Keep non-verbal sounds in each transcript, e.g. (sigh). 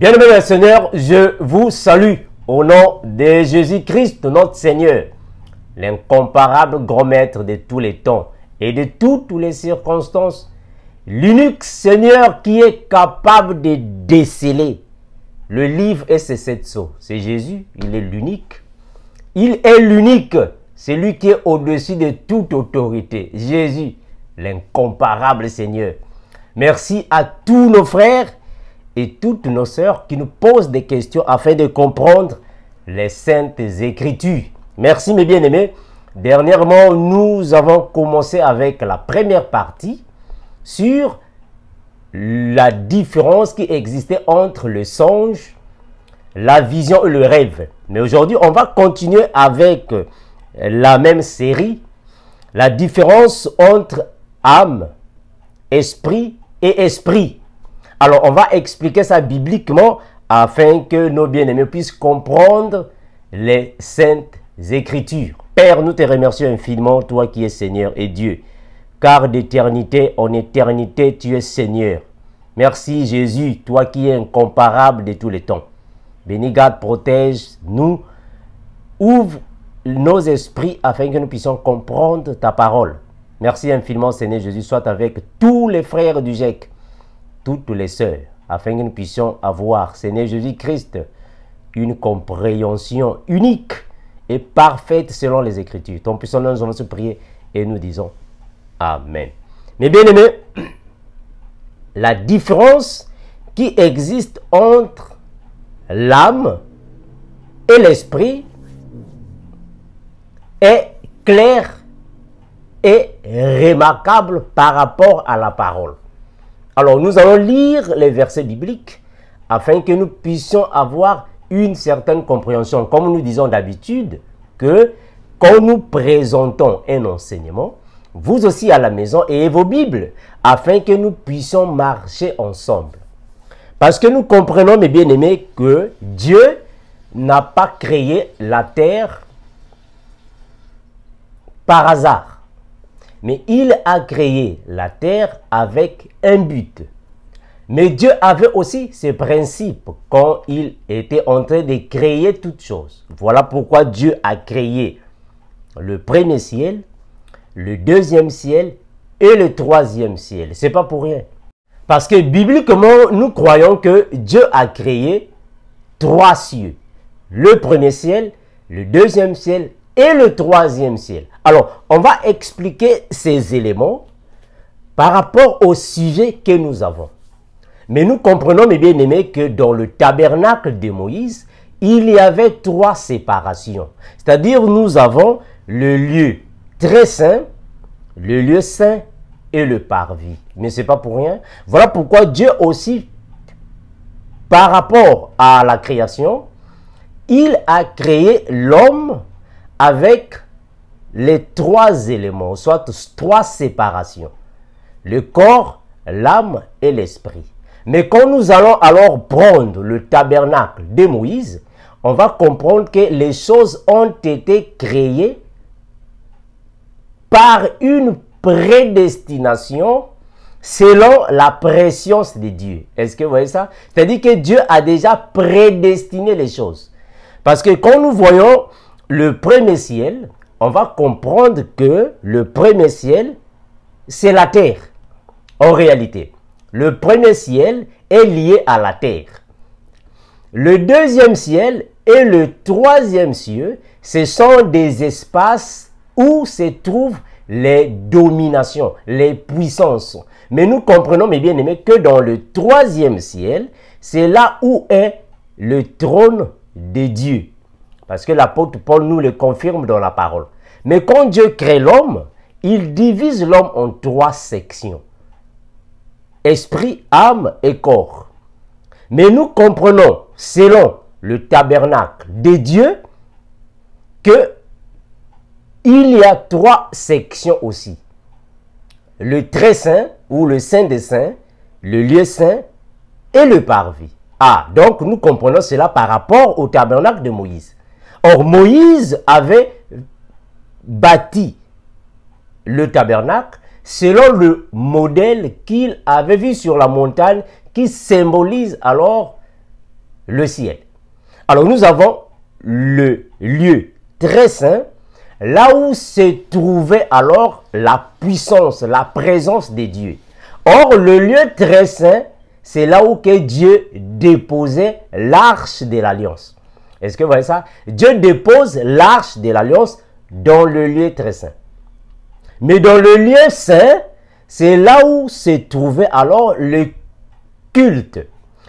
Bien-aimés Seigneur, je vous salue au nom de Jésus-Christ, notre Seigneur, l'incomparable grand maître de tous les temps et de toutes les circonstances, l'unique Seigneur qui est capable de déceler le livre et ses sept sceaux. C'est Jésus, il est l'unique. Il est l'unique, celui qui est au-dessus de toute autorité. Jésus, l'incomparable Seigneur. Merci à tous nos frères et toutes nos sœurs qui nous posent des questions afin de comprendre les saintes écritures. Merci mes bien-aimés. Dernièrement, nous avons commencé avec la première partie sur la différence qui existait entre le songe, la vision et le rêve. Mais aujourd'hui, on va continuer avec la même série, la différence entre âme, esprit et esprit. Alors, on va expliquer ça bibliquement afin que nos bien-aimés puissent comprendre les saintes écritures. Père, nous te remercions infiniment, toi qui es Seigneur et Dieu, car d'éternité en éternité, tu es Seigneur. Merci Jésus, toi qui es incomparable de tous les temps. Bénis, garde, protège, nous, ouvre nos esprits afin que nous puissions comprendre ta parole. Merci infiniment Seigneur Jésus, soit avec tous les frères du GEC toutes les sœurs, afin que nous puissions avoir, Seigneur Jésus-Christ, une compréhension unique et parfaite selon les Écritures. Ton puissant nous allons se prier et nous disons Amen. Mais bien-aimés, (clears throat) la différence qui existe entre l'âme et l'esprit est claire et remarquable par rapport à la parole. Alors nous allons lire les versets bibliques afin que nous puissions avoir une certaine compréhension. Comme nous disons d'habitude que quand nous présentons un enseignement, vous aussi à la maison et vos Bibles, afin que nous puissions marcher ensemble. Parce que nous comprenons, mes bien-aimés, que Dieu n'a pas créé la terre par hasard. Mais il a créé la terre avec un but. Mais Dieu avait aussi ses principes quand il était en train de créer toutes choses. Voilà pourquoi Dieu a créé le premier ciel, le deuxième ciel et le troisième ciel. C'est pas pour rien. Parce que bibliquement, nous croyons que Dieu a créé trois cieux. Le premier ciel, le deuxième ciel et le troisième ciel. Alors, on va expliquer ces éléments par rapport au sujet que nous avons. Mais nous comprenons, mes bien-aimés, que dans le tabernacle de Moïse, il y avait trois séparations. C'est-à-dire, nous avons le lieu très saint, le lieu saint et le parvis. Mais ce n'est pas pour rien. Voilà pourquoi Dieu aussi, par rapport à la création, il a créé l'homme avec les trois éléments, soit trois séparations. Le corps, l'âme et l'esprit. Mais quand nous allons alors prendre le tabernacle de Moïse, on va comprendre que les choses ont été créées par une prédestination selon la préscience de Dieu. Est-ce que vous voyez ça C'est-à-dire que Dieu a déjà prédestiné les choses. Parce que quand nous voyons le premier ciel, on va comprendre que le premier ciel, c'est la terre. En réalité, le premier ciel est lié à la terre. Le deuxième ciel et le troisième ciel, ce sont des espaces où se trouvent les dominations, les puissances. Mais nous comprenons, mes bien-aimés, que dans le troisième ciel, c'est là où est le trône des dieux. Parce que l'apôtre Paul nous le confirme dans la parole. Mais quand Dieu crée l'homme, il divise l'homme en trois sections. Esprit, âme et corps. Mais nous comprenons, selon le tabernacle des dieux, que il y a trois sections aussi. Le très saint ou le saint des saints, le lieu saint et le parvis. Ah, donc nous comprenons cela par rapport au tabernacle de Moïse. Or, Moïse avait bâti le tabernacle selon le modèle qu'il avait vu sur la montagne qui symbolise alors le ciel. Alors nous avons le lieu très saint, là où se trouvait alors la puissance, la présence des dieux. Or, le lieu très saint, c'est là où que Dieu déposait l'arche de l'alliance. Est-ce que vous voyez ça Dieu dépose l'arche de l'alliance dans le lieu très saint. Mais dans le lieu saint, c'est là où se trouvait alors le culte.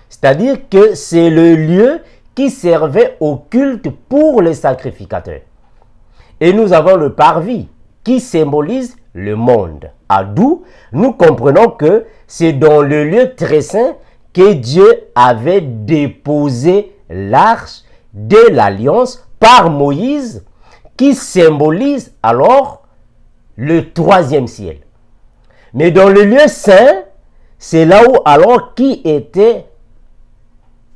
C'est-à-dire que c'est le lieu qui servait au culte pour les sacrificateurs. Et nous avons le parvis qui symbolise le monde. À d'où nous comprenons que c'est dans le lieu très saint que Dieu avait déposé l'arche de l'alliance par Moïse qui symbolise alors le troisième ciel. Mais dans le lieu saint, c'est là où alors qui était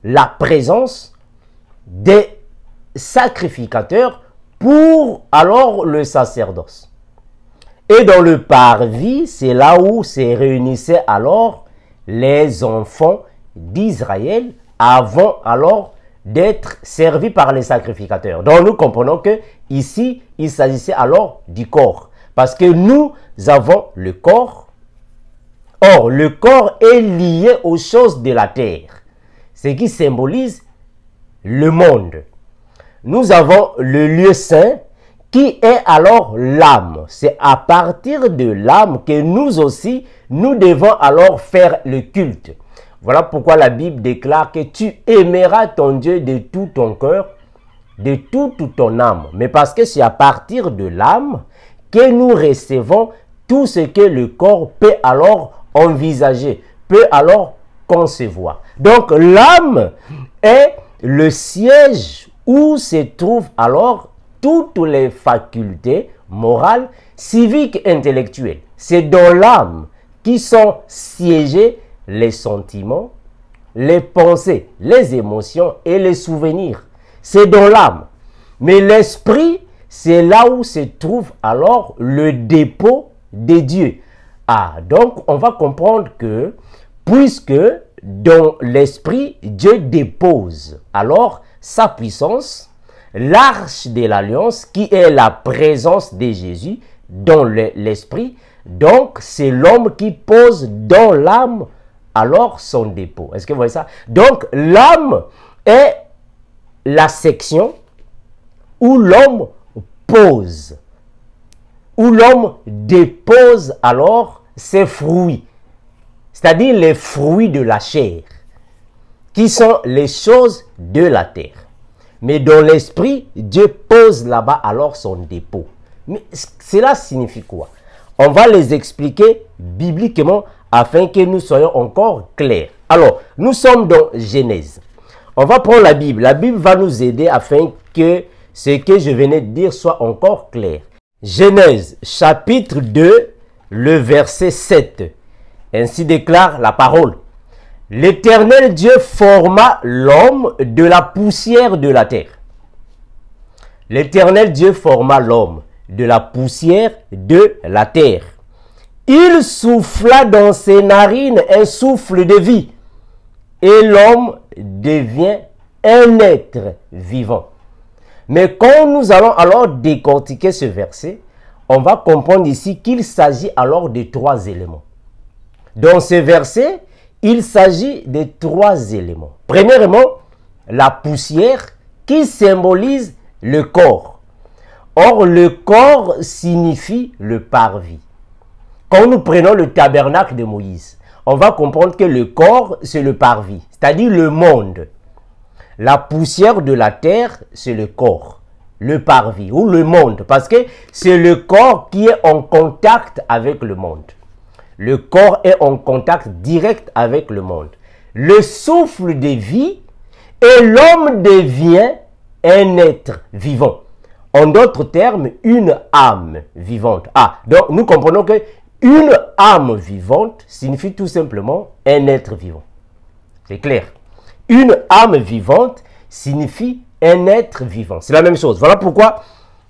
la présence des sacrificateurs pour alors le sacerdoce. Et dans le parvis, c'est là où se réunissaient alors les enfants d'Israël avant alors d'être servi par les sacrificateurs. Donc nous comprenons que ici, il s'agissait alors du corps. Parce que nous avons le corps. Or, le corps est lié aux choses de la terre, ce qui symbolise le monde. Nous avons le lieu saint qui est alors l'âme. C'est à partir de l'âme que nous aussi, nous devons alors faire le culte. Voilà pourquoi la Bible déclare que tu aimeras ton Dieu de tout ton cœur, de toute ton âme. Mais parce que c'est à partir de l'âme que nous recevons tout ce que le corps peut alors envisager, peut alors concevoir. Donc l'âme est le siège où se trouvent alors toutes les facultés morales, civiques, intellectuelles. C'est dans l'âme qui sont siégées les sentiments, les pensées, les émotions et les souvenirs. C'est dans l'âme. Mais l'esprit, c'est là où se trouve alors le dépôt des dieux. Ah, donc on va comprendre que puisque dans l'esprit, Dieu dépose alors sa puissance, l'arche de l'alliance qui est la présence de Jésus dans l'esprit. Donc c'est l'homme qui pose dans l'âme alors son dépôt. Est-ce que vous voyez ça Donc l'homme est la section où l'homme pose, où l'homme dépose alors ses fruits, c'est-à-dire les fruits de la chair, qui sont les choses de la terre. Mais dans l'esprit, Dieu pose là-bas alors son dépôt. Mais cela signifie quoi On va les expliquer bibliquement afin que nous soyons encore clairs. Alors, nous sommes dans Genèse. On va prendre la Bible. La Bible va nous aider afin que ce que je venais de dire soit encore clair. Genèse chapitre 2, le verset 7. Ainsi déclare la parole. L'Éternel Dieu forma l'homme de la poussière de la terre. L'Éternel Dieu forma l'homme de la poussière de la terre il souffla dans ses narines un souffle de vie et l'homme devient un être vivant. Mais quand nous allons alors décortiquer ce verset, on va comprendre ici qu'il s'agit alors de trois éléments. Dans ce verset, il s'agit de trois éléments. Premièrement, la poussière qui symbolise le corps. Or, le corps signifie le parvis. Quand nous prenons le tabernacle de Moïse, on va comprendre que le corps, c'est le parvis, c'est-à-dire le monde. La poussière de la terre, c'est le corps, le parvis ou le monde, parce que c'est le corps qui est en contact avec le monde. Le corps est en contact direct avec le monde. Le souffle de vie et l'homme devient un être vivant. En d'autres termes, une âme vivante. Ah, donc nous comprenons que une âme vivante signifie tout simplement un être vivant. C'est clair. Une âme vivante signifie un être vivant. C'est la même chose. Voilà pourquoi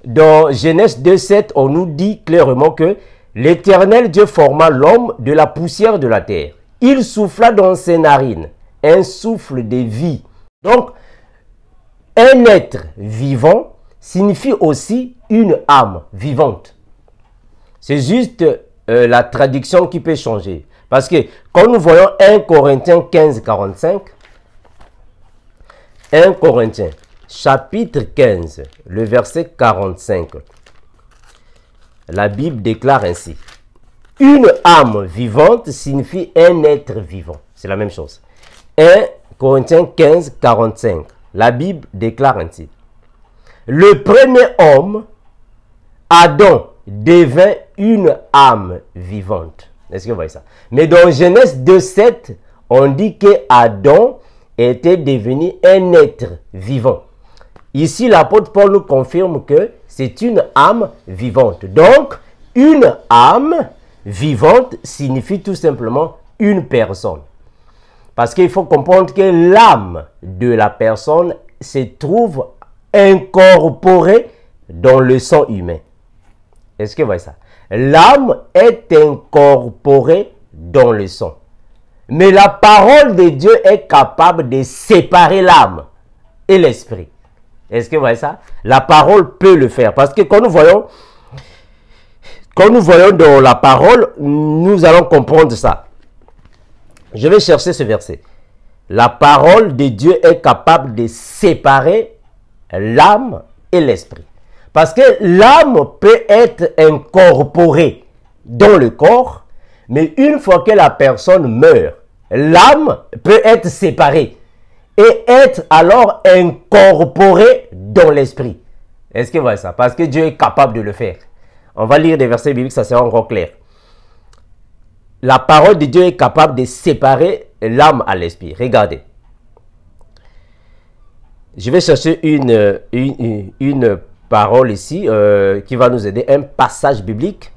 dans Genèse 2.7, on nous dit clairement que l'Éternel Dieu forma l'homme de la poussière de la terre. Il souffla dans ses narines un souffle de vie. Donc, un être vivant signifie aussi une âme vivante. C'est juste euh, la traduction qui peut changer. Parce que quand nous voyons 1 Corinthiens 15, 45, 1 Corinthiens chapitre 15, le verset 45, la Bible déclare ainsi. Une âme vivante signifie un être vivant. C'est la même chose. 1 Corinthiens 15, 45. La Bible déclare ainsi. Le premier homme, Adam, devint une âme vivante. Est-ce que vous voyez ça Mais dans Genèse 2.7, on dit que Adam était devenu un être vivant. Ici, l'apôtre Paul nous confirme que c'est une âme vivante. Donc, une âme vivante signifie tout simplement une personne. Parce qu'il faut comprendre que l'âme de la personne se trouve incorporée dans le sang humain. Est-ce que vous voyez ça L'âme est incorporée dans le sang. Mais la parole de Dieu est capable de séparer l'âme et l'esprit. Est-ce que vous voyez ça La parole peut le faire. Parce que quand nous voyons, quand nous voyons dans la parole, nous allons comprendre ça. Je vais chercher ce verset. La parole de Dieu est capable de séparer l'âme et l'esprit. Parce que l'âme peut être incorporée dans le corps, mais une fois que la personne meurt, l'âme peut être séparée et être alors incorporée dans l'esprit. Est-ce que vous voyez ça Parce que Dieu est capable de le faire. On va lire des versets bibliques, ça sera encore clair. La parole de Dieu est capable de séparer l'âme à l'esprit. Regardez. Je vais chercher une, une, une, parole ici euh, qui va nous aider, un passage biblique.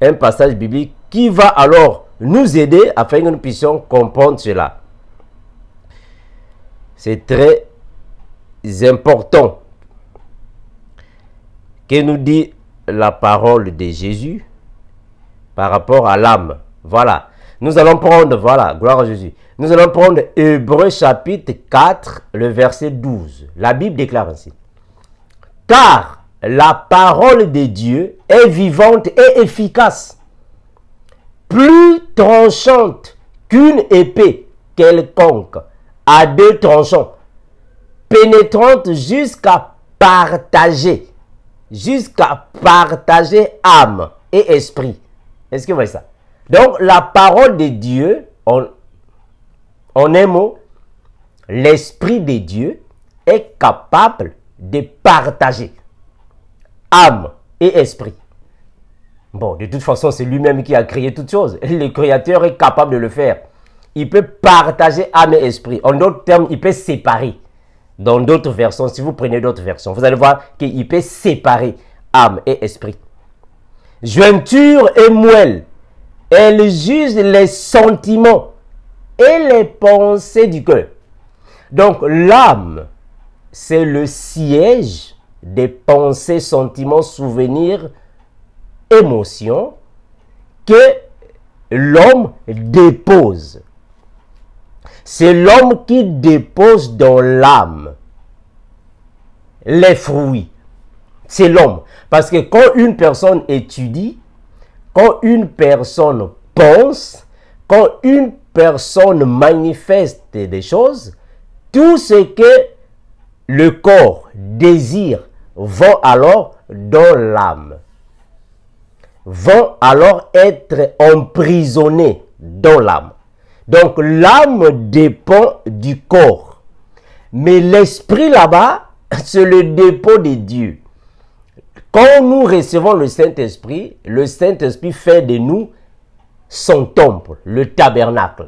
Un passage biblique qui va alors nous aider afin que nous puissions comprendre cela. C'est très important que nous dit la parole de Jésus par rapport à l'âme. Voilà. Nous allons prendre, voilà, gloire à Jésus. Nous allons prendre Hébreu chapitre 4, le verset 12. La Bible déclare ainsi car la parole de Dieu est vivante et efficace, plus tranchante qu'une épée quelconque à deux tranchants, pénétrante jusqu'à partager, jusqu'à partager âme et esprit. Est-ce que vous voyez ça Donc la parole de Dieu, en, un mot, l'esprit de Dieu est capable de partager âme et esprit. Bon, de toute façon, c'est lui-même qui a créé toutes choses. (laughs) Le créateur est capable de le faire. Il peut partager âme et esprit. En d'autres termes, il peut séparer. Dans d'autres versions, si vous prenez d'autres versions, vous allez voir qu'il peut séparer âme et esprit. Jointure et moelle, elle juge les sentiments et les pensées du cœur. Donc l'âme c'est le siège des pensées, sentiments, souvenirs, émotions que l'homme dépose. C'est l'homme qui dépose dans l'âme les fruits. C'est l'homme. Parce que quand une personne étudie, quand une personne pense, quand une personne manifeste des choses, tout ce que le corps, désir, va alors dans l'âme. Vont alors être emprisonnés dans l'âme. Donc l'âme dépend du corps. Mais l'esprit là-bas, (laughs) c'est le dépôt de Dieu. Quand nous recevons le Saint-Esprit, le Saint-Esprit fait de nous son temple, le tabernacle.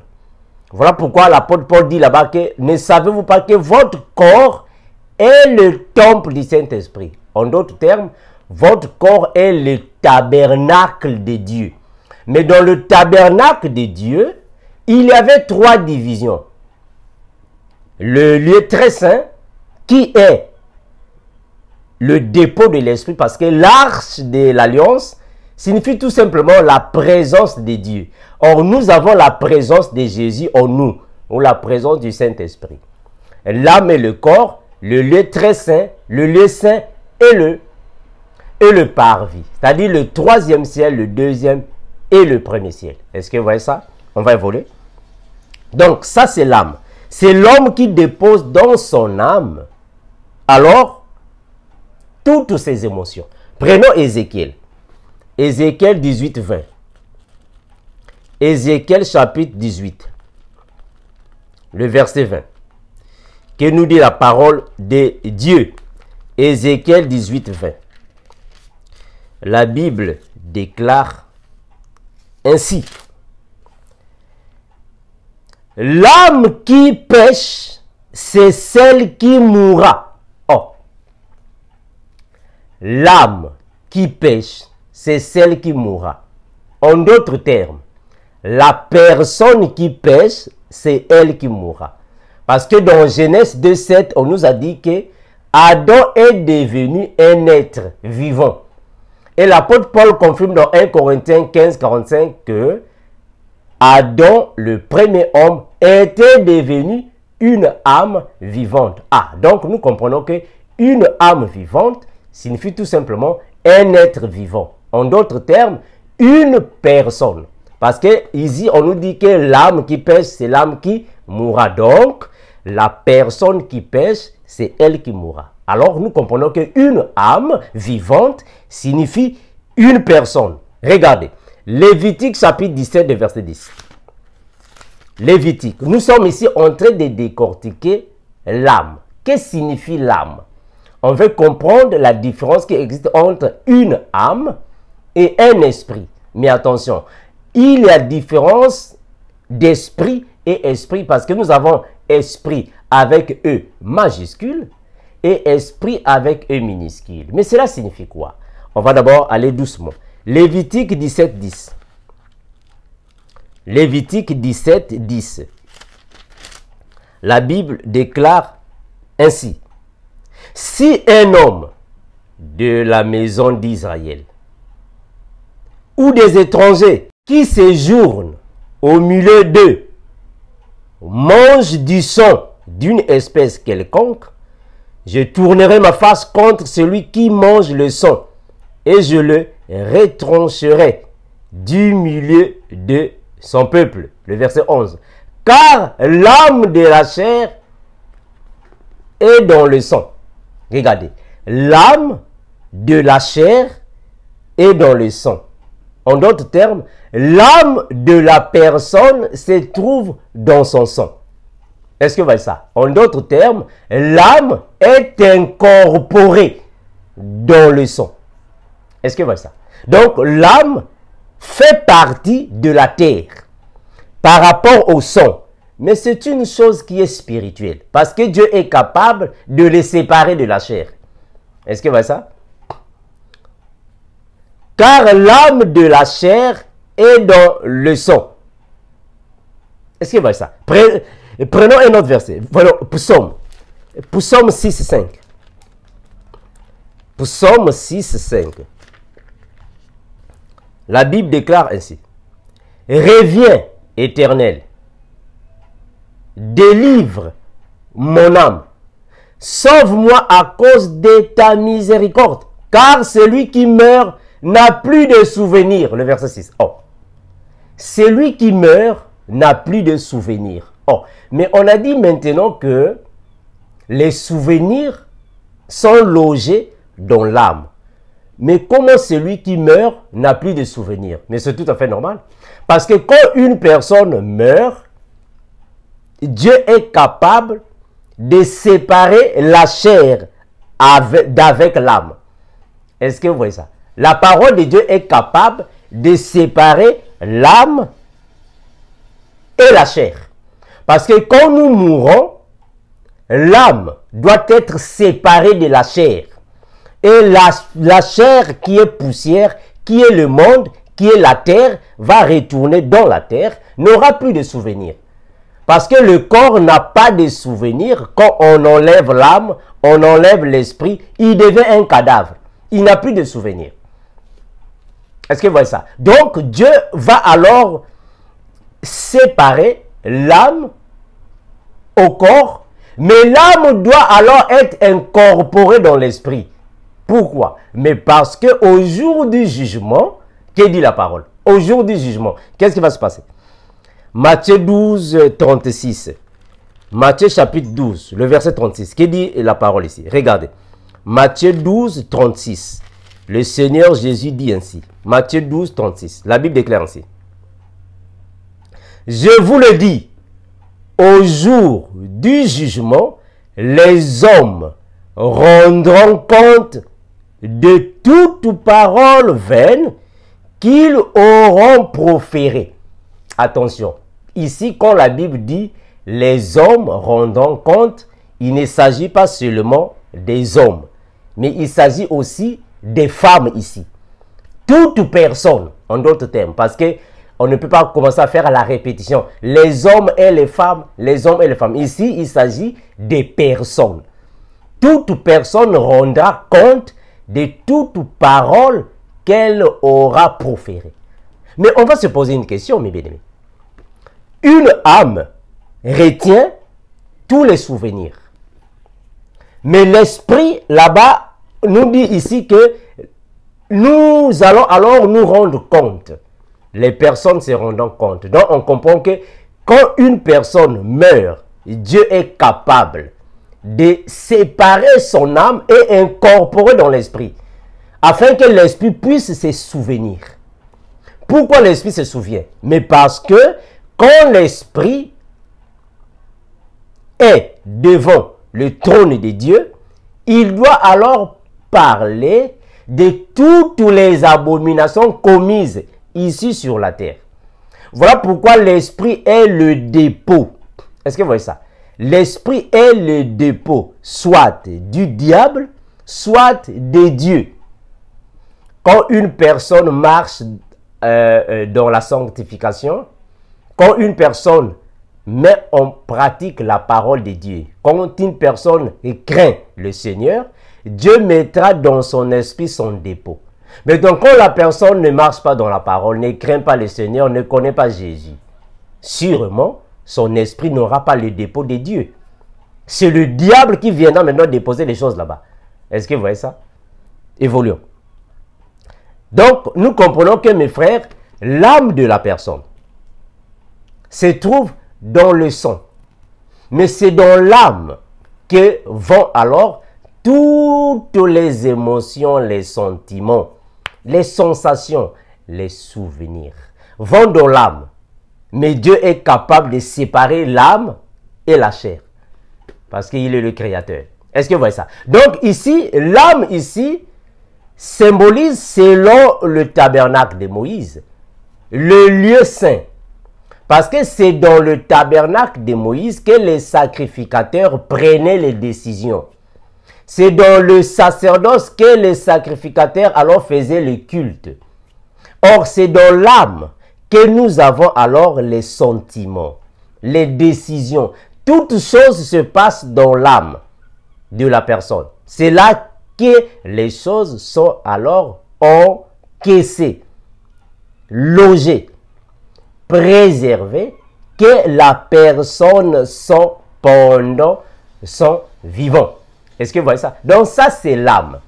Voilà pourquoi l'apôtre Paul dit là-bas que ne savez-vous pas que votre corps est le temple du Saint-Esprit. En d'autres termes, votre corps est le tabernacle de Dieu. Mais dans le tabernacle de Dieu, il y avait trois divisions. Le lieu très saint, qui est le dépôt de l'Esprit, parce que l'arche de l'alliance signifie tout simplement la présence de Dieu. Or, nous avons la présence de Jésus en nous, ou la présence du Saint-Esprit. L'âme et le corps le lieu très saint, le lieu saint et le, et le parvis. C'est-à-dire le troisième ciel, le deuxième et le premier ciel. Est-ce que vous voyez ça On va évoluer. Donc ça, c'est l'âme. C'est l'homme qui dépose dans son âme, alors, toutes ses émotions. Prenons Ézéchiel. Ézéchiel 18, 20. Ézéchiel chapitre 18, le verset 20 que nous dit la parole de Dieu. Ézéchiel 18, 20. La Bible déclare ainsi. L'âme qui pêche, c'est celle qui mourra. Oh. L'âme qui pêche, c'est celle qui mourra. En d'autres termes, la personne qui pêche, c'est elle qui mourra. Parce que dans Genèse 2.7, on nous a dit que Adam est devenu un être vivant. Et l'apôtre Paul confirme dans 1 Corinthiens 15, 45 que Adam, le premier homme, était devenu une âme vivante. Ah, donc nous comprenons que une âme vivante signifie tout simplement un être vivant. En d'autres termes, une personne. Parce que ici, on nous dit que l'âme qui pèse, c'est l'âme qui mourra. Donc, la personne qui pêche, c'est elle qui mourra. Alors nous comprenons que une âme vivante signifie une personne. Regardez, Lévitique chapitre 17, verset 10. Lévitique, nous sommes ici en train de décortiquer l'âme. Qu'est-ce que signifie l'âme On veut comprendre la différence qui existe entre une âme et un esprit. Mais attention, il y a différence d'esprit et esprit parce que nous avons esprit avec E majuscule et esprit avec E minuscule. Mais cela signifie quoi On va d'abord aller doucement. Lévitique 17, 10. Lévitique 17, 10. La Bible déclare ainsi. Si un homme de la maison d'Israël ou des étrangers qui séjournent au milieu d'eux mange du sang d'une espèce quelconque, je tournerai ma face contre celui qui mange le sang et je le retrancherai du milieu de son peuple. Le verset 11. Car l'âme de la chair est dans le sang. Regardez, l'âme de la chair est dans le sang. En d'autres termes, l'âme de la personne se trouve dans son sang. Est-ce que vous voyez ça En d'autres termes, l'âme est incorporée dans le sang. Est-ce que vous voyez ça Donc l'âme fait partie de la terre par rapport au sang. Mais c'est une chose qui est spirituelle parce que Dieu est capable de les séparer de la chair. Est-ce que vous voyez ça car l'âme de la chair est dans le sang. Est-ce qu'il va ça Prenons un autre verset. Voilà, psaume. Psaume 6, 5. Psaume La Bible déclare ainsi. Reviens, éternel. Délivre mon âme. Sauve-moi à cause de ta miséricorde. Car celui qui meurt n'a plus de souvenirs. Le verset 6. Oh. Celui qui meurt n'a plus de souvenirs. Oh. Mais on a dit maintenant que les souvenirs sont logés dans l'âme. Mais comment celui qui meurt n'a plus de souvenirs Mais c'est tout à fait normal. Parce que quand une personne meurt, Dieu est capable de séparer la chair d'avec l'âme. Est-ce que vous voyez ça la parole de Dieu est capable de séparer l'âme et la chair. Parce que quand nous mourons, l'âme doit être séparée de la chair. Et la, chair qui est poussière, qui est le monde, qui est la terre, va retourner dans la terre, n'aura plus de souvenirs. Parce que le corps n'a pas de souvenirs. Quand on enlève l'âme, on enlève l'esprit, il devient un cadavre. Il n'a plus de souvenirs. Est-ce que vous ça Donc Dieu va alors séparer l'âme au corps, mais l'âme doit alors être incorporée dans l'esprit. Pourquoi Mais parce que au jour du jugement, qu'est dit la parole Au jour du jugement, qu'est-ce qui va se passer Matthieu 12, 36. Matthieu chapitre 12, le verset 36. Qu'est dit la parole ici Regardez. Matthieu 12, 36. Le Seigneur Jésus dit ainsi, Matthieu 12, 36, la Bible déclare ainsi. Je vous le dis, au jour du jugement, les hommes rendront compte de toute parole vaine qu'ils auront proférée. Attention, ici quand la Bible dit les hommes rendront compte, il ne s'agit pas seulement des hommes, mais il s'agit aussi des femmes ici. Toute personne, en d'autres termes, parce que on ne peut pas commencer à faire la répétition. Les hommes et les femmes, les hommes et les femmes. Ici, il s'agit des personnes. Toute personne rendra compte de toute parole qu'elle aura proférée. Mais on va se poser une question, mes bien-aimés. Une âme retient tous les souvenirs. Mais l'esprit, là-bas, nous dit ici que nous allons alors nous rendre compte. Les personnes se rendant compte. Donc on comprend que quand une personne meurt, Dieu est capable de séparer son âme et incorporer dans l'esprit, afin que l'esprit puisse se souvenir. Pourquoi l'esprit se souvient Mais parce que quand l'esprit est devant le trône de Dieu, il doit alors parler de toutes les abominations commises ici sur la terre. Voilà pourquoi l'esprit est le dépôt. Est-ce que vous voyez ça L'esprit est le dépôt, soit du diable, soit des dieux. Quand une personne marche euh, euh, dans la sanctification, quand une personne met en pratique la parole de Dieu, quand une personne craint le Seigneur, Dieu mettra dans son esprit son dépôt. Mais donc quand la personne ne marche pas dans la parole, ne craint pas le Seigneur, ne connaît pas Jésus, sûrement son esprit n'aura pas le dépôt de Dieu. C'est le diable qui viendra maintenant déposer les choses là-bas. Est-ce que vous voyez ça Évoluons. Donc, nous comprenons que, mes frères, l'âme de la personne se trouve dans le sang. Mais c'est dans l'âme que vont alors toutes les émotions, les sentiments, les sensations, les souvenirs vont dans l'âme. Mais Dieu est capable de séparer l'âme et la chair. Parce qu'il est le créateur. Est-ce que vous voyez ça Donc ici, l'âme ici symbolise selon le tabernacle de Moïse, le lieu saint. Parce que c'est dans le tabernacle de Moïse que les sacrificateurs prenaient les décisions. C'est dans le sacerdoce que les sacrificateurs alors faisaient le culte. Or, c'est dans l'âme que nous avons alors les sentiments, les décisions. Toutes choses se passent dans l'âme de la personne. C'est là que les choses sont alors encaissées, logées, préservées, que la personne sent pendant son vivant. Est-ce que vous voyez ça Donc ça, c'est l'âme.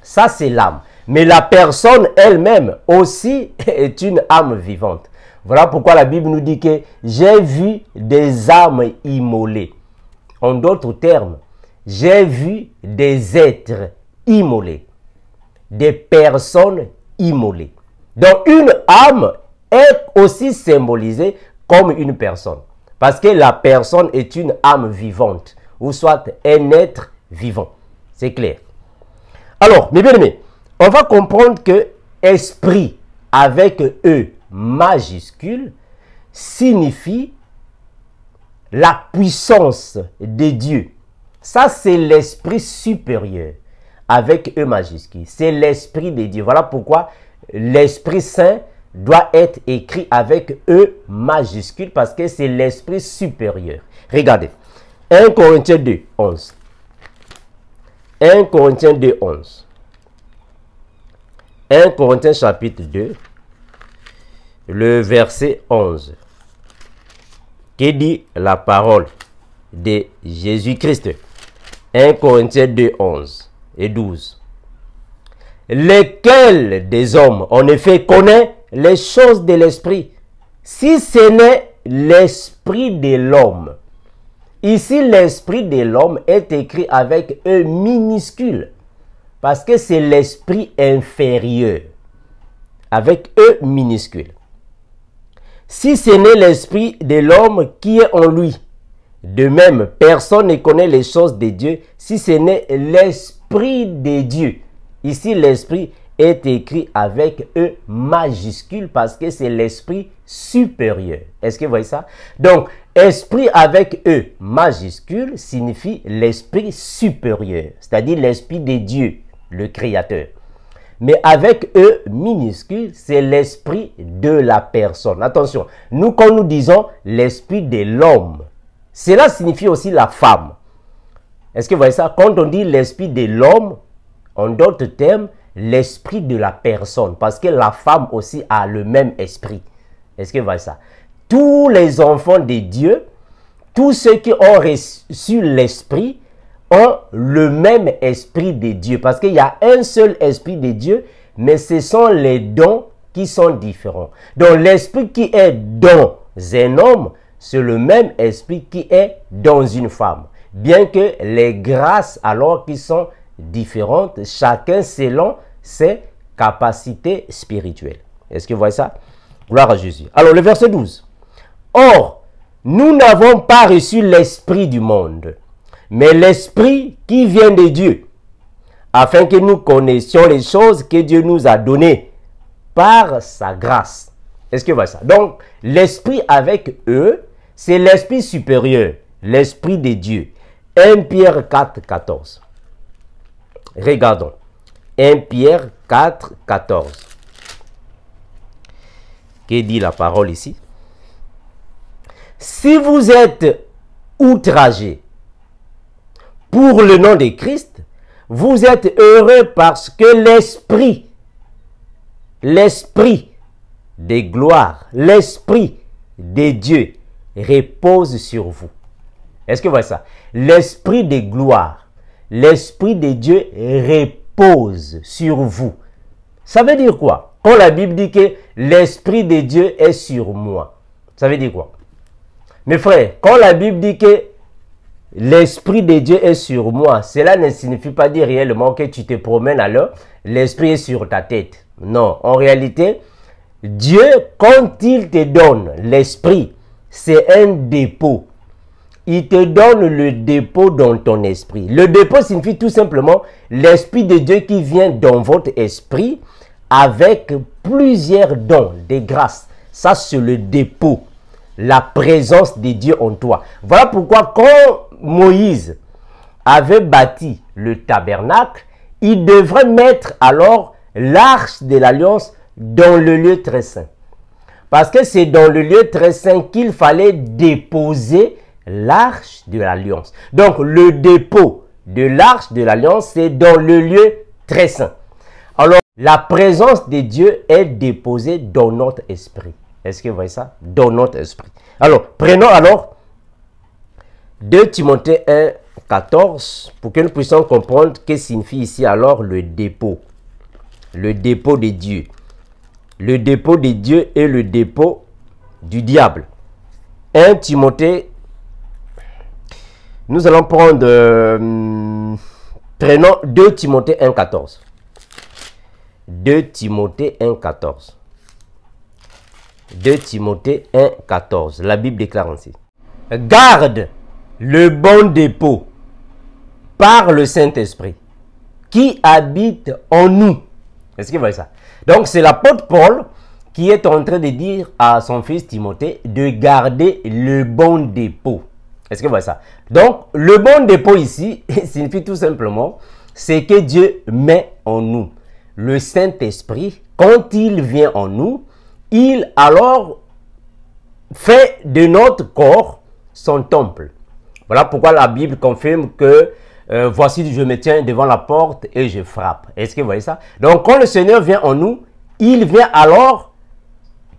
Ça, c'est l'âme. Mais la personne elle-même aussi (laughs) est une âme vivante. Voilà pourquoi la Bible nous dit que j'ai vu des âmes immolées. En d'autres termes, j'ai vu des êtres immolés, des personnes immolées. Donc une âme est aussi symbolisée comme une personne. Parce que la personne est une âme vivante, ou soit un être vivant. C'est clair. Alors, mes bien-aimés, on va comprendre que esprit avec E majuscule signifie la puissance de Dieu. Ça, c'est l'esprit supérieur avec E majuscule. C'est l'esprit de Dieu. Voilà pourquoi l'Esprit Saint doit être écrit avec E majuscule parce que c'est l'esprit supérieur. Regardez. 1 Corinthiens 2, 11. 1 Corinthiens 2, 11. 1 Corinthiens chapitre 2, le verset 11. Que dit la parole de Jésus-Christ 1 Corinthiens 2, 11 et 12. Lesquels des hommes, en effet, connaît les choses de l'esprit, si ce n'est l'esprit de l'homme Ici, l'esprit de l'homme est écrit avec E minuscule, parce que c'est l'esprit inférieur, avec E minuscule. Si ce n'est l'esprit de l'homme qui est en lui, de même, personne ne connaît les choses de Dieu si ce n'est l'esprit de Dieu. Ici, l'esprit est écrit avec E majuscule parce que c'est l'esprit supérieur. Est-ce que vous voyez ça? Donc, Esprit avec E majuscule signifie l'esprit supérieur, c'est-à-dire l'esprit de Dieu, le Créateur. Mais avec E minuscule, c'est l'esprit de la personne. Attention, nous quand nous disons l'esprit de l'homme, cela signifie aussi la femme. Est-ce que vous voyez ça Quand on dit l'esprit de l'homme, en d'autres termes, l'esprit de la personne, parce que la femme aussi a le même esprit. Est-ce que vous voyez ça tous les enfants de Dieu, tous ceux qui ont reçu l'Esprit, ont le même Esprit de Dieu. Parce qu'il y a un seul Esprit de Dieu, mais ce sont les dons qui sont différents. Donc l'Esprit qui est dans un homme, c'est le même Esprit qui est dans une femme. Bien que les grâces alors qui sont différentes, chacun selon ses capacités spirituelles. Est-ce que vous voyez ça Gloire à Jésus. Alors le verset 12. Or, nous n'avons pas reçu l'esprit du monde, mais l'esprit qui vient de Dieu, afin que nous connaissions les choses que Dieu nous a données par sa grâce. Est-ce que vous voyez ça Donc, l'esprit avec eux, c'est l'esprit supérieur, l'esprit de Dieu. 1 Pierre 4, 14. Regardons. 1 Pierre 4, 14. Que dit la parole ici si vous êtes outragé pour le nom de Christ, vous êtes heureux parce que l'esprit, l'esprit des gloires, l'esprit des dieux repose sur vous. Est-ce que vous voyez ça? L'esprit des gloires, l'esprit des dieux repose sur vous. Ça veut dire quoi? Quand la Bible dit que l'esprit des dieux est sur moi, ça veut dire quoi? Mes frères, quand la Bible dit que l'Esprit de Dieu est sur moi, cela ne signifie pas dire réellement que tu te promènes alors, l'Esprit est sur ta tête. Non, en réalité, Dieu, quand il te donne l'Esprit, c'est un dépôt. Il te donne le dépôt dans ton esprit. Le dépôt signifie tout simplement l'Esprit de Dieu qui vient dans votre esprit avec plusieurs dons, des grâces. Ça, c'est le dépôt la présence de Dieu en toi. Voilà pourquoi quand Moïse avait bâti le tabernacle, il devrait mettre alors l'arche de l'alliance dans le lieu très saint. Parce que c'est dans le lieu très saint qu'il fallait déposer l'arche de l'alliance. Donc le dépôt de l'arche de l'alliance, c'est dans le lieu très saint. Alors la présence de Dieu est déposée dans notre esprit. Est-ce que vous voyez ça Dans notre esprit. Alors, prenons alors 2 Timothée 1, 14 pour que nous puissions comprendre ce que signifie ici alors le dépôt. Le dépôt de Dieu. Le dépôt de Dieu et le dépôt du diable. 1 Timothée, nous allons prendre, euh, prenons 2 Timothée 1, 14. 2 Timothée 1, 14. 2 Timothée 1, 14. La Bible déclare ainsi. Garde le bon dépôt par le Saint-Esprit qui habite en nous. Est-ce que vous voyez ça Donc c'est l'apôtre Paul qui est en train de dire à son fils Timothée de garder le bon dépôt. Est-ce que vous voyez ça Donc le bon dépôt ici (laughs) signifie tout simplement c'est que Dieu met en nous. Le Saint-Esprit, quand il vient en nous, il alors fait de notre corps son temple. Voilà pourquoi la Bible confirme que euh, voici, je me tiens devant la porte et je frappe. Est-ce que vous voyez ça Donc, quand le Seigneur vient en nous, il vient alors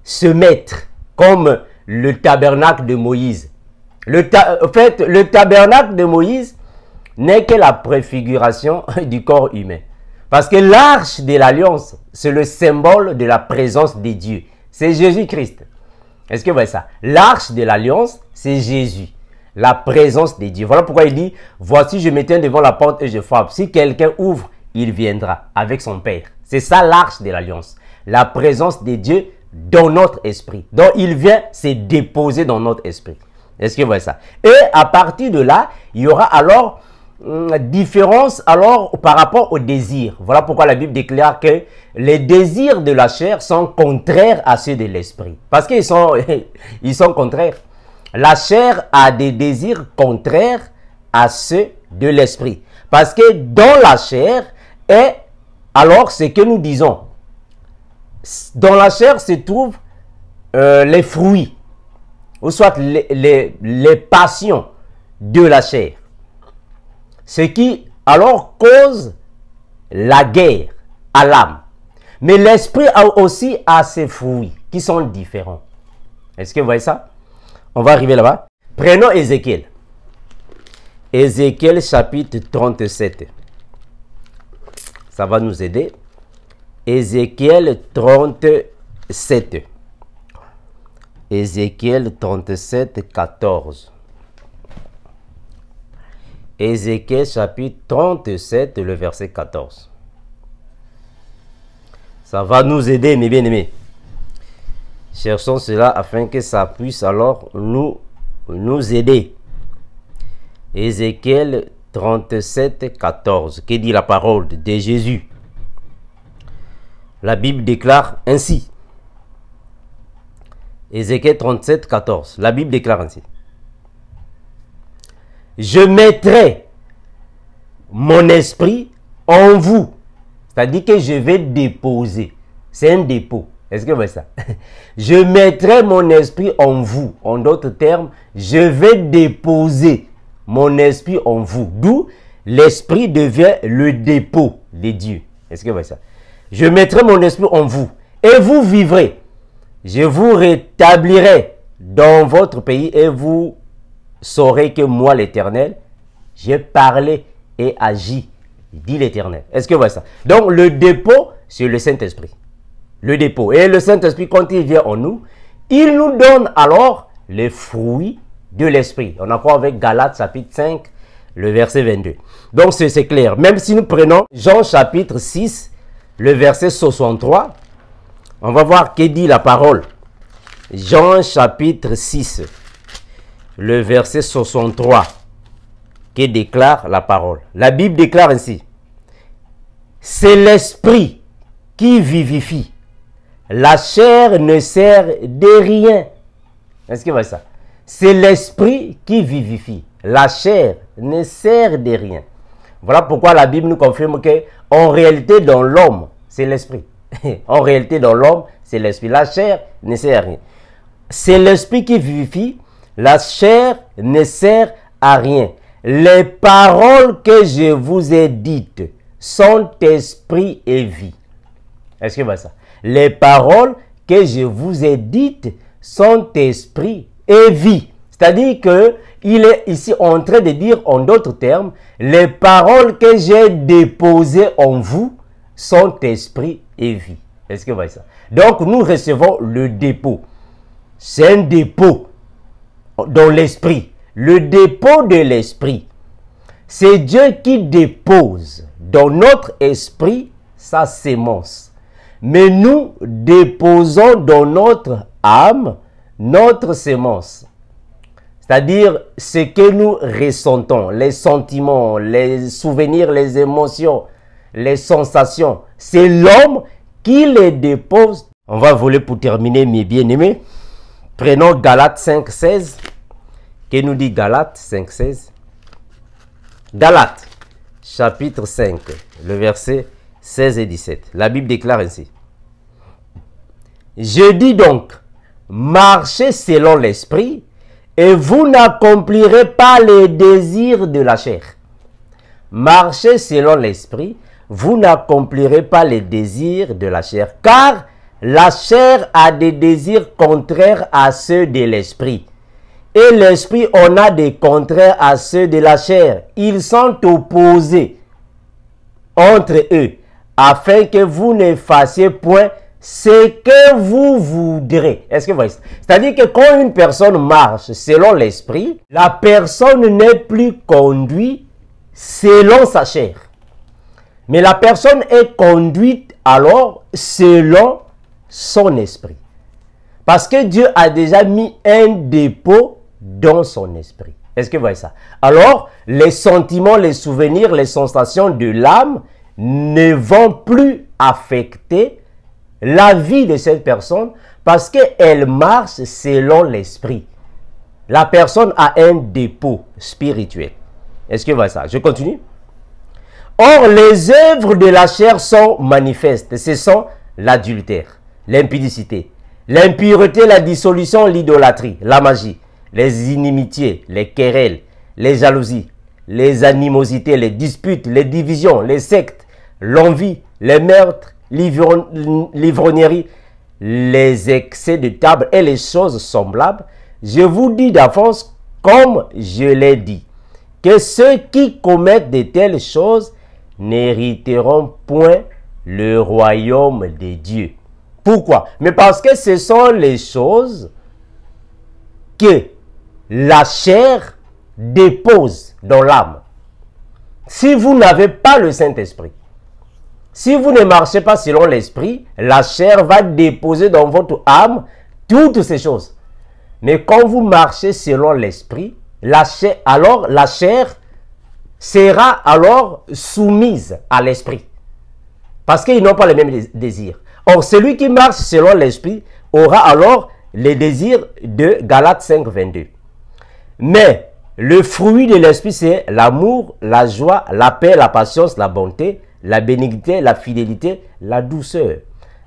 se mettre comme le tabernacle de Moïse. Le en fait, le tabernacle de Moïse n'est que la préfiguration (laughs) du corps humain. Parce que l'arche de l'alliance, c'est le symbole de la présence des dieux c'est Jésus-Christ. Est-ce que vous voyez ça L'arche de l'alliance, c'est Jésus. La présence de Dieu. Voilà pourquoi il dit, voici, je tiens devant la porte et je frappe. Si quelqu'un ouvre, il viendra avec son Père. C'est ça l'arche de l'alliance. La présence de Dieu dans notre esprit. Donc il vient se déposer dans notre esprit. Est-ce que vous voyez ça Et à partir de là, il y aura alors différence alors par rapport au désir. Voilà pourquoi la Bible déclare que les désirs de la chair sont contraires à ceux de l'esprit. Parce qu'ils sont, (laughs) ils sont contraires. La chair a des désirs contraires à ceux de l'esprit. Parce que dans la chair est alors ce que nous disons. Dans la chair se trouvent euh, les fruits, ou soit les passions de la chair ce qui alors cause la guerre à l'âme. Mais l'esprit a aussi a ses fruits qui sont différents. Est-ce que vous voyez ça On va arriver là-bas. Prenons Ézéchiel. Ézéchiel chapitre 37. Ça va nous aider. Ézéchiel 37. Ézéchiel 37, 14. Ézéchiel chapitre 37, le verset 14. Ça va nous aider, mes bien-aimés. Cherchons cela afin que ça puisse alors nous, nous aider. Ézéchiel 37, 14. Que dit la parole de Jésus La Bible déclare ainsi. Ézéchiel 37, 14. La Bible déclare ainsi je mettrai mon esprit en vous. C'est-à-dire que je vais déposer. C'est un dépôt. Est-ce que vous voyez ça (laughs) Je mettrai mon esprit en vous. En d'autres termes, je vais déposer mon esprit en vous. D'où l'esprit devient le dépôt des dieux. Est-ce que vous voyez ça Je mettrai mon esprit en vous et vous vivrez. Je vous rétablirai dans votre pays et vous saurez que moi, l'Éternel, j'ai parlé et agi, dit l'Éternel. Est-ce que vous voyez ça Donc, le dépôt, c'est le Saint-Esprit. Le dépôt. Et le Saint-Esprit, quand il vient en nous, il nous donne alors les fruits de l'Esprit. On quoi avec Galates chapitre 5, le verset 22. Donc, c'est clair. Même si nous prenons Jean chapitre 6, le verset 63, on va voir qu'est dit la parole. Jean chapitre 6 le verset 63 qui déclare la parole. La Bible déclare ainsi, c'est l'esprit qui vivifie. La chair ne sert de rien. Est-ce que vous ça C'est l'esprit qui vivifie. La chair ne sert de rien. Voilà pourquoi la Bible nous confirme que en réalité dans l'homme, c'est l'esprit. (laughs) en réalité dans l'homme, c'est l'esprit. La chair ne sert à rien. C'est l'esprit qui vivifie la chair ne sert à rien. Les paroles que je vous ai dites sont esprit et vie. Est-ce que voyez ça? Les paroles que je vous ai dites sont esprit et vie. C'est-à-dire que il est ici en train de dire en d'autres termes, les paroles que j'ai déposées en vous sont esprit et vie. Est-ce que vous voyez ça? Donc nous recevons le dépôt. C'est un dépôt dans l'esprit. Le dépôt de l'esprit, c'est Dieu qui dépose dans notre esprit sa sémence. Mais nous déposons dans notre âme notre sémence. C'est-à-dire ce que nous ressentons, les sentiments, les souvenirs, les émotions, les sensations. C'est l'homme qui les dépose. On va voler pour terminer, mes bien-aimés. Prenons Galates 5, 16. Que nous dit Galates 5, 16 Galates, chapitre 5, le verset 16 et 17. La Bible déclare ainsi. Je dis donc, marchez selon l'esprit et vous n'accomplirez pas les désirs de la chair. Marchez selon l'esprit, vous n'accomplirez pas les désirs de la chair, car la chair a des désirs contraires à ceux de l'esprit. Et l'esprit en a des contraires à ceux de la chair. Ils sont opposés entre eux, afin que vous ne fassiez point ce que vous voudrez. Est-ce que vous voyez C'est-à-dire que quand une personne marche selon l'esprit, la personne n'est plus conduite selon sa chair. Mais la personne est conduite alors selon son esprit. Parce que Dieu a déjà mis un dépôt dans son esprit. Est-ce que vous voyez ça Alors, les sentiments, les souvenirs, les sensations de l'âme ne vont plus affecter la vie de cette personne parce qu'elle marche selon l'esprit. La personne a un dépôt spirituel. Est-ce que vous voyez ça Je continue. Or, les œuvres de la chair sont manifestes. Ce sont l'adultère, l'impudicité, l'impureté, la dissolution, l'idolâtrie, la magie, les inimitiés, les querelles, les jalousies, les animosités, les disputes, les divisions, les sectes, l'envie, les meurtres, l'ivronnerie, les excès de table et les choses semblables, je vous dis d'avance, comme je l'ai dit, que ceux qui commettent de telles choses n'hériteront point le royaume des dieux. Pourquoi Mais parce que ce sont les choses que la chair dépose dans l'âme. Si vous n'avez pas le Saint-Esprit, si vous ne marchez pas selon l'Esprit, la chair va déposer dans votre âme toutes ces choses. Mais quand vous marchez selon l'Esprit, la chair, alors la chair sera alors soumise à l'Esprit. Parce qu'ils n'ont pas les mêmes désirs. Or, celui qui marche selon l'esprit aura alors les désirs de Galates 5, 22. Mais le fruit de l'esprit, c'est l'amour, la joie, la paix, la patience, la bonté, la bénignité, la fidélité, la douceur,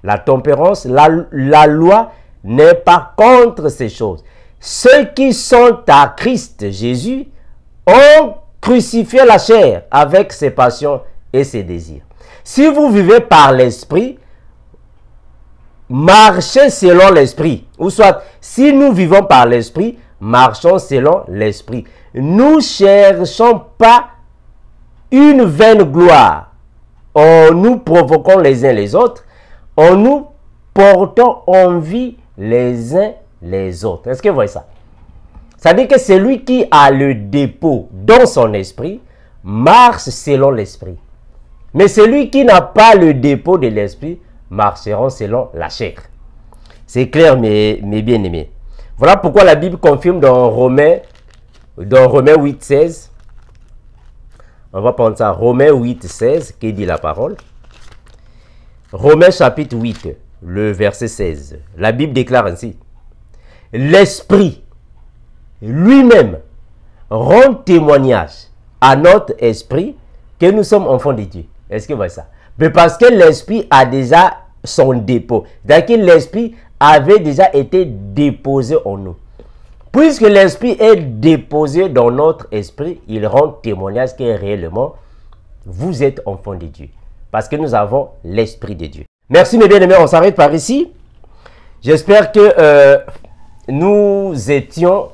la tempérance. La, la loi n'est pas contre ces choses. Ceux qui sont à Christ Jésus ont crucifié la chair avec ses passions et ses désirs. Si vous vivez par l'esprit, marcher selon l'esprit. Ou soit, si nous vivons par l'esprit, marchons selon l'esprit. Nous cherchons pas une vaine gloire. En oh, nous provoquant les uns les autres. En oh, nous portant envie les uns les autres. Est-ce que vous voyez ça? Ça dit dire que celui qui a le dépôt dans son esprit marche selon l'esprit. Mais celui qui n'a pas le dépôt de l'esprit marcheront selon la chair. C'est clair, mes, mes bien-aimés. Voilà pourquoi la Bible confirme dans Romains, dans Romains 8, 16. On va prendre ça. Romains 8, 16. Qui dit la parole Romains chapitre 8, le verset 16. La Bible déclare ainsi. L'Esprit lui-même rend témoignage à notre esprit que nous sommes enfants de Dieu. Est-ce que vous voyez ça mais parce que l'esprit a déjà son dépôt. C'est-à-dire que l'esprit avait déjà été déposé en nous. Puisque l'esprit est déposé dans notre esprit, il rend témoignage que réellement, vous êtes enfant de Dieu. Parce que nous avons l'esprit de Dieu. Merci mes bien-aimés, on s'arrête par ici. J'espère que euh, nous étions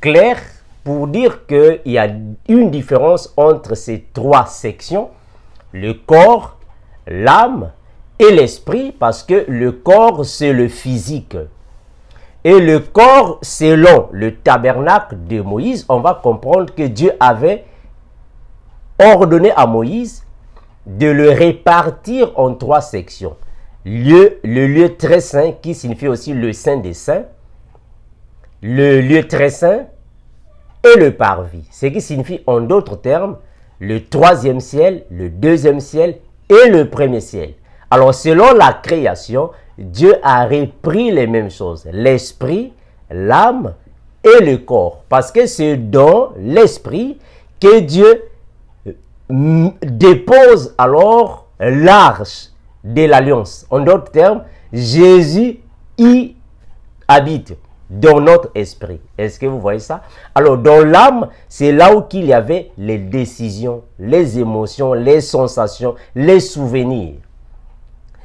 clairs pour dire qu'il y a une différence entre ces trois sections, le corps, l'âme et l'esprit parce que le corps, c'est le physique. Et le corps, selon le tabernacle de Moïse, on va comprendre que Dieu avait ordonné à Moïse de le répartir en trois sections. Lieu, le lieu très saint, qui signifie aussi le saint des saints, le lieu très saint et le parvis. Ce qui signifie en d'autres termes le troisième ciel, le deuxième ciel et le premier ciel. Alors selon la création, Dieu a repris les mêmes choses, l'esprit, l'âme et le corps. Parce que c'est dans l'esprit que Dieu euh, dépose alors l'arche de l'alliance. En d'autres termes, Jésus y habite dans notre esprit. Est-ce que vous voyez ça Alors, dans l'âme, c'est là où qu'il y avait les décisions, les émotions, les sensations, les souvenirs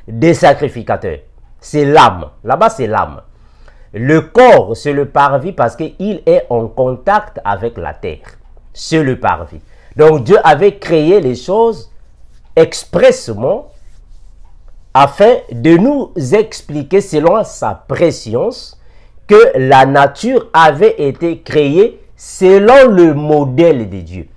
des sacrificateurs. C'est l'âme. Là-bas, c'est l'âme. Le corps, c'est le parvis parce qu'il est en contact avec la terre. C'est le parvis. Donc, Dieu avait créé les choses expressement afin de nous expliquer selon sa préscience que la nature avait été créée selon le modèle de Dieu.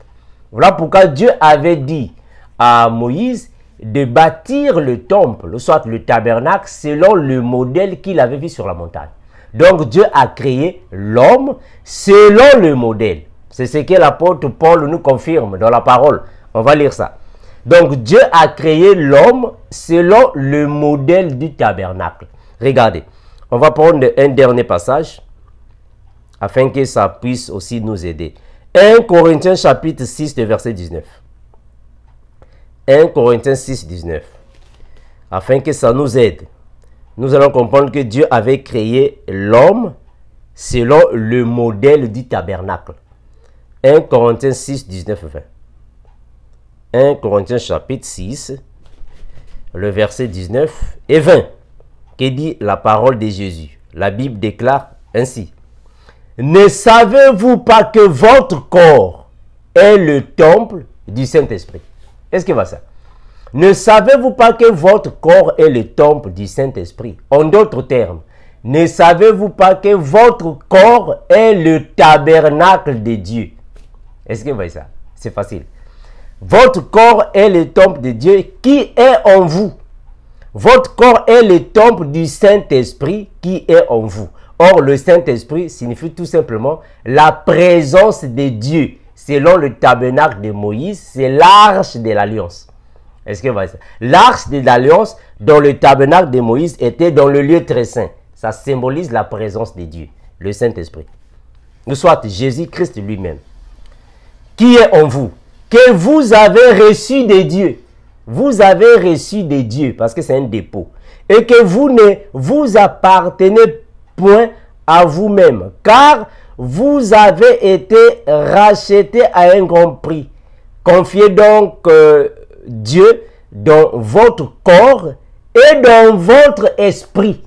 Voilà pourquoi Dieu avait dit à Moïse de bâtir le temple, soit le tabernacle, selon le modèle qu'il avait vu sur la montagne. Donc Dieu a créé l'homme selon le modèle. C'est ce que l'apôtre Paul nous confirme dans la parole. On va lire ça. Donc Dieu a créé l'homme selon le modèle du tabernacle. Regardez, on va prendre un dernier passage afin que ça puisse aussi nous aider. 1 Corinthiens chapitre 6, verset 19. 1 Corinthiens 6, 19. Afin que ça nous aide, nous allons comprendre que Dieu avait créé l'homme selon le modèle du tabernacle. 1 Corinthiens 6, 19, 20. 1 Corinthiens chapitre 6, le verset 19 et 20. Et dit la parole de Jésus La Bible déclare ainsi. Ne savez-vous pas que votre corps est le temple du Saint-Esprit Est-ce que va ça Ne savez-vous pas que votre corps est le temple du Saint-Esprit En d'autres termes, ne savez-vous pas que votre corps est le tabernacle de Dieu Est-ce que va ça C'est facile. Votre corps est le temple de Dieu qui est en vous. Votre corps est le temple du Saint-Esprit qui est en vous. Or, le Saint-Esprit signifie tout simplement la présence de Dieu. Selon le tabernacle de Moïse, c'est l'arche de l'alliance. Est-ce que vous voyez ça? L'arche de l'alliance dans le tabernacle de Moïse était dans le lieu très saint. Ça symbolise la présence de Dieu, le Saint-Esprit. Soit Jésus-Christ lui-même, qui est en vous, que vous avez reçu des dieux vous avez reçu des dieux parce que c'est un dépôt, et que vous ne vous appartenez point à vous-même, car vous avez été racheté à un grand prix. Confiez donc euh, Dieu dans votre corps et dans votre esprit.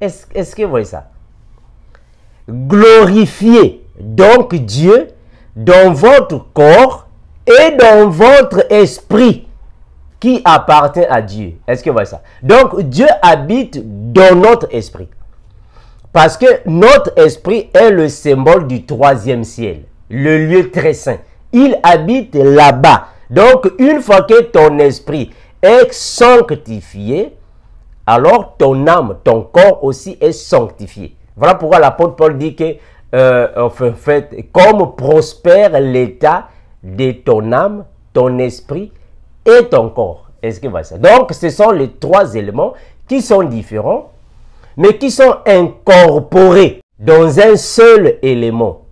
Est-ce que vous voyez ça? Glorifiez donc Dieu dans votre corps et dans votre esprit qui appartient à Dieu. Est-ce que vous voyez ça Donc Dieu habite dans notre esprit. Parce que notre esprit est le symbole du troisième ciel, le lieu très saint. Il habite là-bas. Donc une fois que ton esprit est sanctifié, alors ton âme, ton corps aussi est sanctifié. Voilà pourquoi l'apôtre Paul dit que, euh, fait, comme prospère l'état de ton âme, ton esprit et encore, Est-ce que ça Donc, ce sont les trois éléments qui sont différents, mais qui sont incorporés dans un seul élément.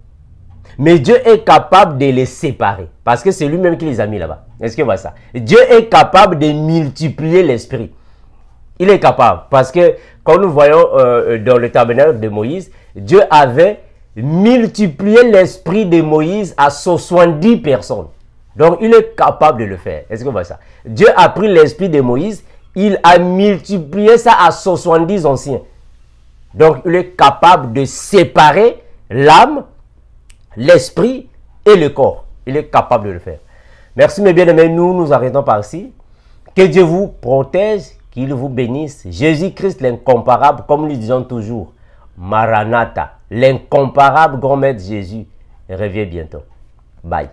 Mais Dieu est capable de les séparer. Parce que c'est lui-même qui les a mis là-bas. Est-ce que vous ça Dieu est capable de multiplier l'esprit. Il est capable. Parce que quand nous voyons euh, euh, dans le tabernacle de Moïse, Dieu avait multiplié l'esprit de Moïse à 70 personnes. Donc, il est capable de le faire. Est-ce qu'on voit ça Dieu a pris l'esprit de Moïse, il a multiplié ça à 70 anciens. Donc, il est capable de séparer l'âme, l'esprit et le corps. Il est capable de le faire. Merci mes bien-aimés, nous nous arrêtons par ici. Que Dieu vous protège, qu'il vous bénisse. Jésus-Christ l'incomparable, comme nous disons toujours, Maranatha, l'incomparable grand maître Jésus, reviens bientôt. Bye.